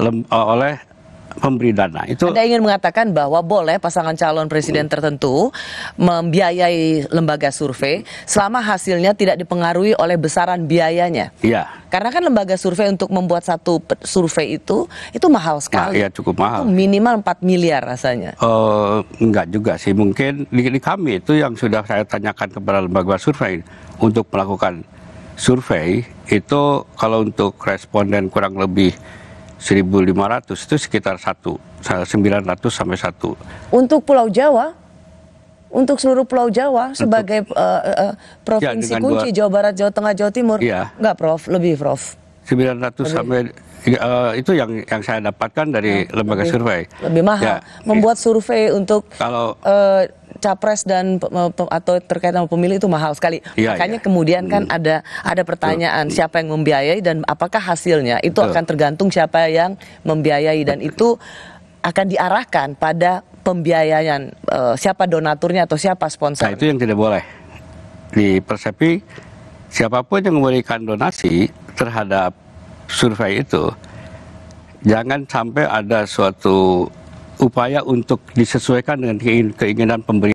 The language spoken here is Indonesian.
lem, eh, oleh pemberi dana. Itu Anda ingin mengatakan bahwa boleh pasangan calon presiden tertentu membiayai lembaga survei selama hasilnya tidak dipengaruhi oleh besaran biayanya. Iya. Karena kan lembaga survei untuk membuat satu survei itu itu mahal nah, sekali. Iya, nah, cukup mahal. Itu minimal 4 miliar rasanya. Uh, enggak juga sih. Mungkin di, di kami itu yang sudah saya tanyakan kepada lembaga survei untuk melakukan survei itu kalau untuk responden kurang lebih 1.500 itu sekitar 1, 900 sampai 1. Untuk Pulau Jawa, untuk seluruh Pulau Jawa sebagai untuk, uh, uh, provinsi ya, kunci dua, Jawa Barat, Jawa Tengah, Jawa Timur, ya. enggak Prof, lebih Prof. 900 lebih. sampai uh, itu yang yang saya dapatkan dari ya, lembaga lebih, survei. Lebih mahal. Ya. Membuat survei untuk kalau uh, capres dan atau terkait sama pemilih itu mahal sekali. Ya, Makanya ya. kemudian kan hmm. ada ada pertanyaan Betul. siapa yang membiayai dan apakah hasilnya itu Betul. akan tergantung siapa yang membiayai dan itu akan diarahkan pada pembiayaan uh, eh, siapa donaturnya atau siapa sponsor. Nah, itu yang tidak boleh. Di Persepi siapapun yang memberikan donasi terhadap survei itu jangan sampai ada suatu upaya untuk disesuaikan dengan keinginan pemberi